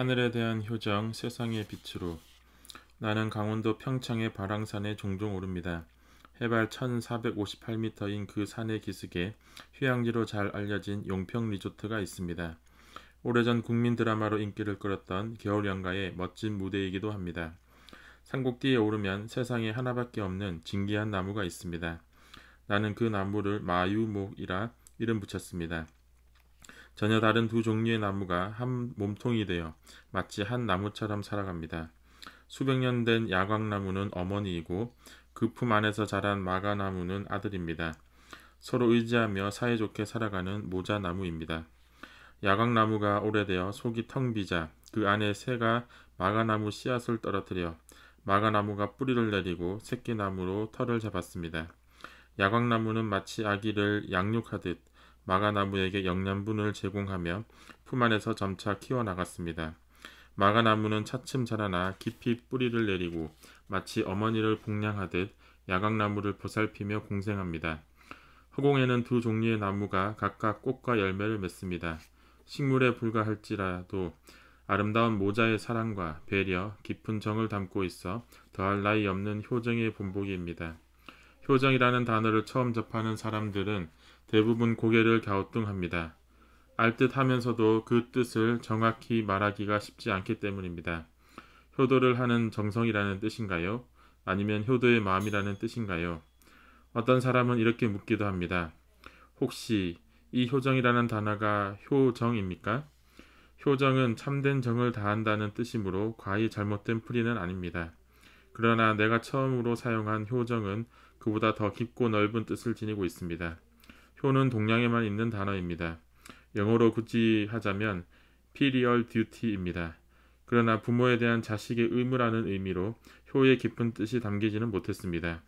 하늘에 대한 효정 세상의 빛으로 나는 강원도 평창의 바랑산에 종종 오릅니다. 해발 1458m인 그 산의 기슭에 휴양지로 잘 알려진 용평 리조트가 있습니다. 오래전 국민 드라마로 인기를 끌었던 겨울연가의 멋진 무대이기도 합니다. 산꼭대에 오르면 세상에 하나밖에 없는 진기한 나무가 있습니다. 나는 그 나무를 마유목이라 이름 붙였습니다. 전혀 다른 두 종류의 나무가 한 몸통이 되어 마치 한 나무처럼 살아갑니다. 수백 년 된 야광나무는 어머니이고 그 품 안에서 자란 마가나무는 아들입니다. 서로 의지하며 사이좋게 살아가는 모자나무입니다. 야광나무가 오래되어 속이 텅 비자 그 안에 새가 마가나무 씨앗을 떨어뜨려 마가나무가 뿌리를 내리고 새끼나무로 털을 잡았습니다. 야광나무는 마치 아기를 양육하듯 마가나무에게 영양분을 제공하며 품 안에서 점차 키워나갔습니다. 마가나무는 차츰 자라나 깊이 뿌리를 내리고 마치 어머니를 복양하듯 야광나무를 보살피며 공생합니다. 허공에는 두 종류의 나무가 각각 꽃과 열매를 맺습니다. 식물에 불과할지라도 아름다운 모자의 사랑과 배려, 깊은 정을 담고 있어 더할 나위 없는 효정의 본보기입니다. 효정이라는 단어를 처음 접하는 사람들은 대부분 고개를 갸우뚱합니다. 알듯 하면서도 그 뜻을 정확히 말하기가 쉽지 않기 때문입니다. 효도를 하는 정성이라는 뜻인가요? 아니면 효도의 마음이라는 뜻인가요? 어떤 사람은 이렇게 묻기도 합니다. 혹시 이 효정이라는 단어가 효정입니까? 효정은 참된 정을 다한다는 뜻이므로 과히 잘못된 풀이는 아닙니다. 그러나 내가 처음으로 사용한 효정은 그보다 더 깊고 넓은 뜻을 지니고 있습니다. 효는 동양에만 있는 단어입니다. 영어로 굳이 하자면 filial duty입니다. 그러나 부모에 대한 자식의 의무라는 의미로 효의 깊은 뜻이 담기지는 못했습니다.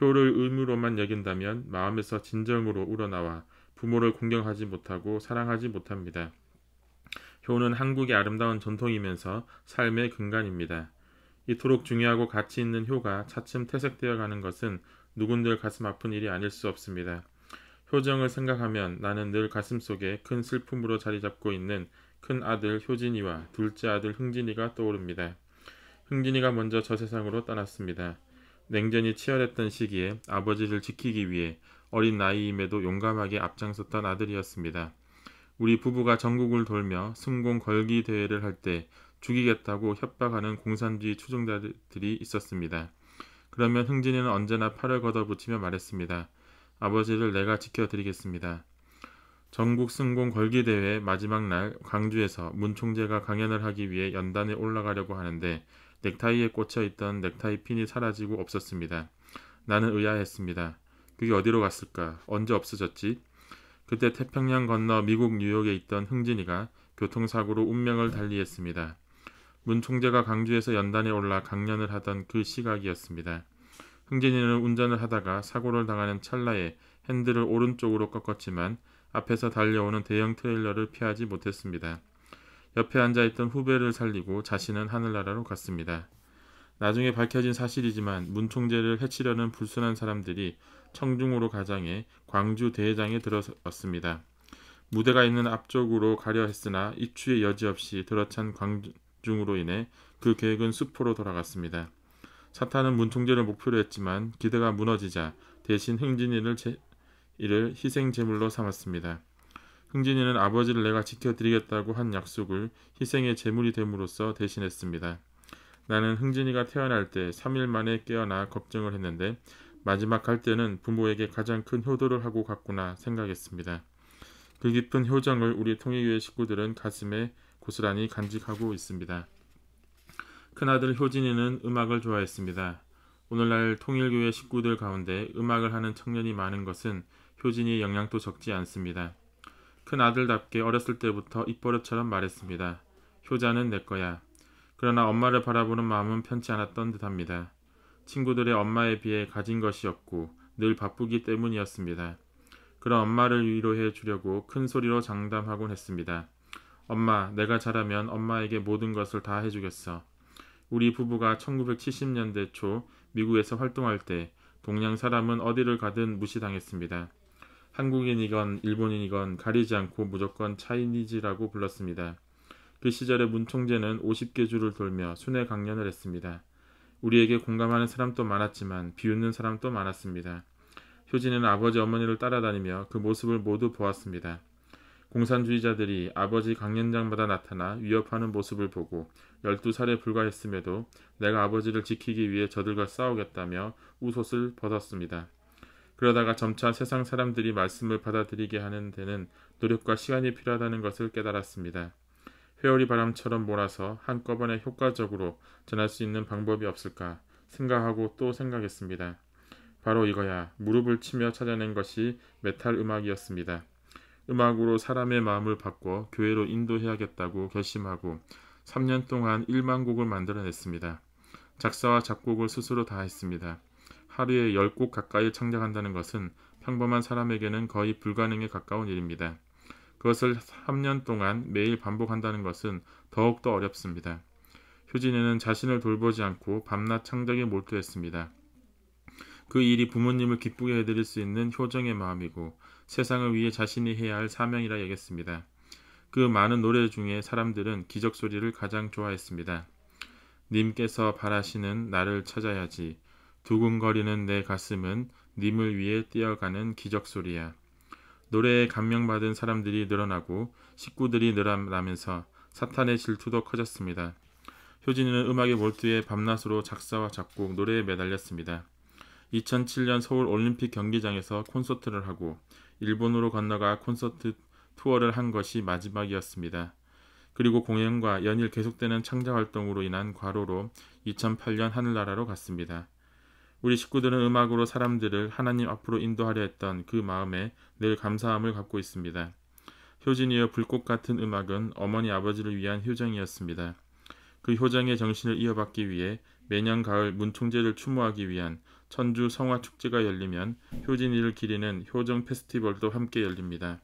효를 의무로만 여긴다면 마음에서 진정으로 우러나와 부모를 공경하지 못하고 사랑하지 못합니다. 효는 한국의 아름다운 전통이면서 삶의 근간입니다. 이토록 중요하고 가치 있는 효가 차츰 퇴색되어 가는 것은 누군들 가슴 아픈 일이 아닐 수 없습니다. 효정을 생각하면 나는 늘 가슴속에 큰 슬픔으로 자리 잡고 있는 큰 아들 효진이와 둘째 아들 흥진이가 떠오릅니다. 흥진이가 먼저 저 세상으로 떠났습니다. 냉전이 치열했던 시기에 아버지를 지키기 위해 어린 나이임에도 용감하게 앞장섰던 아들이었습니다. 우리 부부가 전국을 돌며 승공 걸기 대회를 할 때 죽이겠다고 협박하는 공산주의 추종자들이 있었습니다. 그러면 흥진이는 언제나 팔을 걷어붙이며 말했습니다. 아버지를 내가 지켜드리겠습니다. 전국 승공 걸기 대회 마지막 날 광주에서 문 총재가 강연을 하기 위해 연단에 올라가려고 하는데 넥타이에 꽂혀 있던 넥타이 핀이 사라지고 없었습니다. 나는 의아했습니다. 그게 어디로 갔을까? 언제 없어졌지? 그때 태평양 건너 미국 뉴욕에 있던 흥진이가 교통사고로 운명을 달리했습니다. 문 총재가 광주에서 연단에 올라 강연을 하던 그 시각이었습니다. 흥진이는 운전을 하다가 사고를 당하는 찰나에 핸들을 오른쪽으로 꺾었지만 앞에서 달려오는 대형 트레일러를 피하지 못했습니다. 옆에 앉아있던 후배를 살리고 자신은 하늘나라로 갔습니다. 나중에 밝혀진 사실이지만 문 총재를 해치려는 불순한 사람들이 청중으로 가장해 광주 대회장에 들어섰습니다. 무대가 있는 앞쪽으로 가려 했으나 입추의 여지없이 들어찬 광중으로 인해 그 계획은 수포로 돌아갔습니다. 사탄은 문통제를 목표로 했지만 기대가 무너지자 대신 흥진이를 제, 이를 희생 제물로 삼았습니다. 흥진이는 아버지를 내가 지켜드리겠다고 한 약속을 희생의 제물이 됨으로써 대신했습니다. 나는 흥진이가 태어날 때 3일 만에 깨어나 걱정을 했는데 마지막 할 때는 부모에게 가장 큰 효도를 하고 갔구나 생각했습니다. 그 깊은 효정을 우리 통일교회 식구들은 가슴에 고스란히 간직하고 있습니다. 큰아들 효진이는 음악을 좋아했습니다. 오늘날 통일교회 식구들 가운데 음악을 하는 청년이 많은 것은 효진이 의 영향도 적지 않습니다. 큰아들답게 어렸을 때부터 입버릇처럼 말했습니다. 효자는 내 거야. 그러나 엄마를 바라보는 마음은 편치 않았던 듯합니다. 친구들의 엄마에 비해 가진 것이 없고 늘 바쁘기 때문이었습니다. 그런 엄마를 위로해 주려고 큰 소리로 장담하곤 했습니다. 엄마, 내가 잘하면 엄마에게 모든 것을 다 해주겠어. 우리 부부가 1970년대 초 미국에서 활동할 때 동양 사람은 어디를 가든 무시당했습니다. 한국인이건 일본인이건 가리지 않고 무조건 차이니즈라고 불렀습니다. 그 시절에 문 총재는 50개 주를 돌며 순회 강연을 했습니다. 우리에게 공감하는 사람도 많았지만 비웃는 사람도 많았습니다. 효진은 아버지 어머니를 따라다니며 그 모습을 모두 보았습니다. 공산주의자들이 아버지 강연장마다 나타나 위협하는 모습을 보고 12살에 불과했음에도 내가 아버지를 지키기 위해 저들과 싸우겠다며 웃옷을 벗었습니다. 그러다가 점차 세상 사람들이 말씀을 받아들이게 하는 데는 노력과 시간이 필요하다는 것을 깨달았습니다. 회오리 바람처럼 몰아서 한꺼번에 효과적으로 전할 수 있는 방법이 없을까 생각하고 또 생각했습니다. 바로 이거야 무릎을 치며 찾아낸 것이 메탈 음악이었습니다. 음악으로 사람의 마음을 바꿔 교회로 인도해야겠다고 결심하고 3년 동안 1만 곡을 만들어냈습니다. 작사와 작곡을 스스로 다 했습니다. 하루에 10곡 가까이 창작한다는 것은 평범한 사람에게는 거의 불가능에 가까운 일입니다. 그것을 3년 동안 매일 반복한다는 것은 더욱더 어렵습니다. 효진이는 자신을 돌보지 않고 밤낮 창작에 몰두했습니다. 그 일이 부모님을 기쁘게 해드릴 수 있는 효정의 마음이고 세상을 위해 자신이 해야 할 사명이라 여겼습니다. 그 많은 노래 중에 사람들은 기적 소리를 가장 좋아했습니다. 님께서 바라시는 나를 찾아야지. 두근거리는 내 가슴은 님을 위해 뛰어가는 기적 소리야. 노래에 감명받은 사람들이 늘어나고 식구들이 늘어나면서 사탄의 질투도 커졌습니다. 효진이는 음악의몰두에 밤낮으로 작사와 작곡, 노래에 매달렸습니다. 2007년 서울 올림픽 경기장에서 콘서트를 하고 일본으로 건너가 콘서트 투어를 한 것이 마지막이었습니다. 그리고 공연과 연일 계속되는 창작 활동으로 인한 과로로 2008년 하늘나라로 갔습니다. 우리 식구들은 음악으로 사람들을 하나님 앞으로 인도하려 했던 그 마음에 늘 감사함을 갖고 있습니다. 효진이의 불꽃 같은 음악은 어머니 아버지를 위한 효정이었습니다. 그 효정의 정신을 이어받기 위해 매년 가을 문총재를 추모하기 위한 천주 성화축제가 열리면 효진이를 기리는 효정 페스티벌도 함께 열립니다.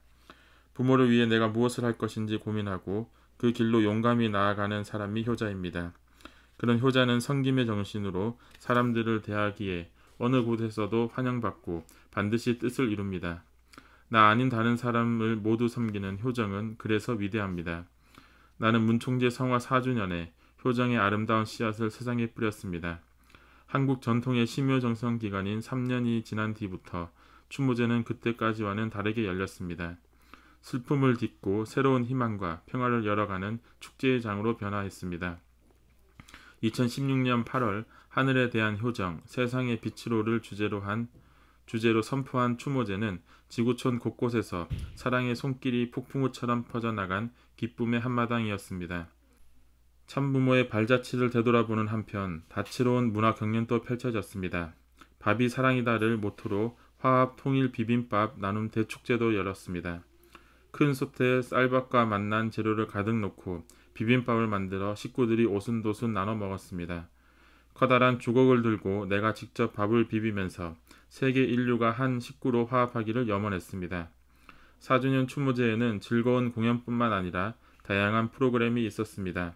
부모를 위해 내가 무엇을 할 것인지 고민하고 그 길로 용감히 나아가는 사람이 효자입니다. 그런 효자는 성김의 정신으로 사람들을 대하기에 어느 곳에서도 환영받고 반드시 뜻을 이룹니다. 나 아닌 다른 사람을 모두 섬기는 효정은 그래서 위대합니다. 나는 문총재 성화 4주년에 효정의 아름다운 씨앗을 세상에 뿌렸습니다. 한국 전통의 심묘 정성 기간인 3년이 지난 뒤부터 추모제는 그때까지와는 다르게 열렸습니다. 슬픔을 딛고 새로운 희망과 평화를 열어가는 축제의 장으로 변화했습니다. 2016년 8월 하늘에 대한 효정, 세상의 빛으로를 주제로 한 주제로 선포한 추모제는 지구촌 곳곳에서 사랑의 손길이 폭풍우처럼 퍼져나간 기쁨의 한마당이었습니다. 참부모의 발자취를 되돌아보는 한편 다채로운 문화 경연도 펼쳐졌습니다. 밥이 사랑이다를 모토로 화합 통일 비빔밥 나눔 대축제도 열었습니다. 큰 솥에 쌀밥과 만난 재료를 가득 넣고 비빔밥을 만들어 식구들이 오순도순 나눠 먹었습니다. 커다란 주걱을 들고 내가 직접 밥을 비비면서 세계 인류가 한 식구로 화합하기를 염원했습니다. 4주년 추모제에는 즐거운 공연뿐만 아니라 다양한 프로그램이 있었습니다.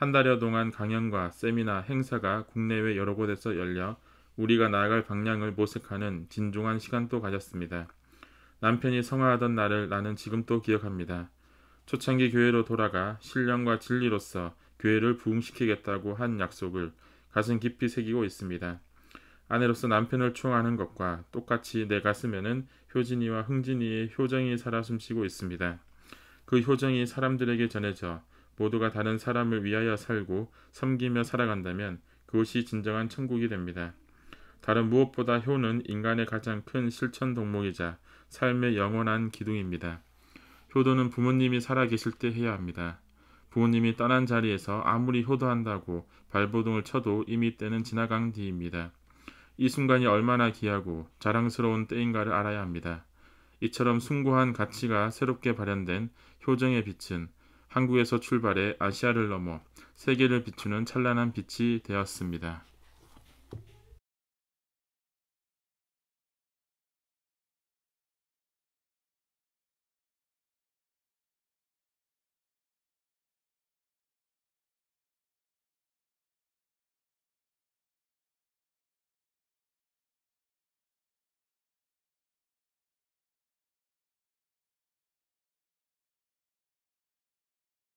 한 달여 동안 강연과 세미나, 행사가 국내외 여러 곳에서 열려 우리가 나아갈 방향을 모색하는 진중한 시간도 가졌습니다. 남편이 성화하던 날을 나는 지금도 기억합니다. 초창기 교회로 돌아가 신령과 진리로서 교회를 부흥시키겠다고 한 약속을 가슴 깊이 새기고 있습니다. 아내로서 남편을 추앙하는 것과 똑같이 내 가슴에는 효진이와 흥진이의 효정이 살아 숨쉬고 있습니다. 그 효정이 사람들에게 전해져 모두가 다른 사람을 위하여 살고 섬기며 살아간다면 그것이 진정한 천국이 됩니다. 다른 무엇보다 효는 인간의 가장 큰 실천 동목이자 삶의 영원한 기둥입니다. 효도는 부모님이 살아 계실 때 해야 합니다. 부모님이 떠난 자리에서 아무리 효도한다고 발버둥을 쳐도 이미 때는 지나간 뒤입니다. 이 순간이 얼마나 귀하고 자랑스러운 때인가를 알아야 합니다. 이처럼 숭고한 가치가 새롭게 발현된 효정의 빛은 한국에서 출발해 아시아를 넘어 세계를 비추는 찬란한 빛이 되었습니다.